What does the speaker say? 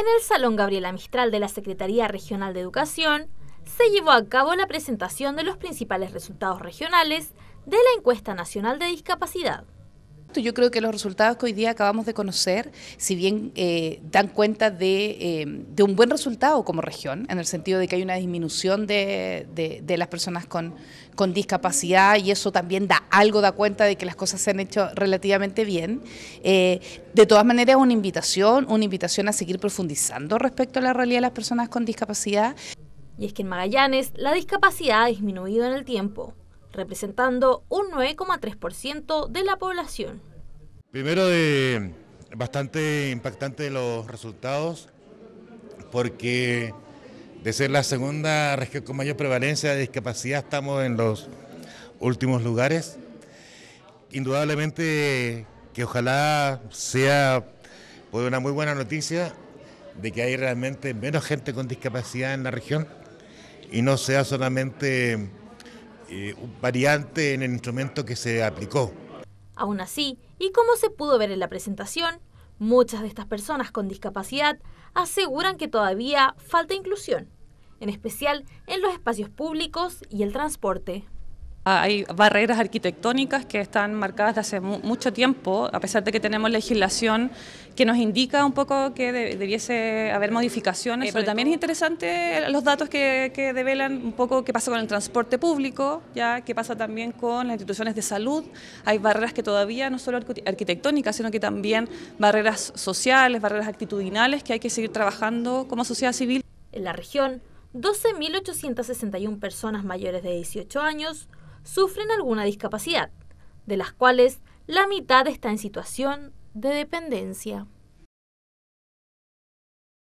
En el Salón Gabriela Mistral de la Secretaría Regional de Educación se llevó a cabo la presentación de los principales resultados regionales de la encuesta nacional de discapacidad. Yo creo que los resultados que hoy día acabamos de conocer, si bien eh, dan cuenta em, de, un buen resultado como región, en el sentido de que hay una disminución de, las personas con, discapacidad y eso también da algo, da cuenta de que las cosas se han hecho relativamente bien, eh, de todas maneras una invitación, una invitación a seguir profundizando respecto a la realidad de las personas con discapacidad. Y es que en Magallanes la discapacidad ha disminuido en el tiempo, representando un 9,3% de la población. Primero, de, bastante impactante los resultados, porque de ser la segunda región con mayor prevalencia de discapacidad estamos en los últimos lugares. Indudablemente que ojalá sea pues, una muy buena noticia de que hay realmente menos gente con discapacidad en la región y no sea solamente eh, variante en el instrumento que se aplicó. Aún así, y como se pudo ver en la presentación, muchas de estas personas con discapacidad aseguran que todavía falta inclusión, en especial en los espacios públicos y el transporte. Ah, hay barreras arquitectónicas que están marcadas de hace mucho tiempo, a pesar de que tenemos legislación que nos indica un poco que debiese haber modificaciones, eh, pero también es interesante los datos que, develan un poco qué pasa con el transporte público, ya qué pasa también con las instituciones de salud. Hay barreras que todavía no solo arquitectónicas, sino que también barreras sociales, barreras actitudinales que hay que seguir trabajando como sociedad civil. En la región, 12.861 personas mayores de 18 años sufren alguna discapacidad, de las cuales la mitad está en situación de dependencia.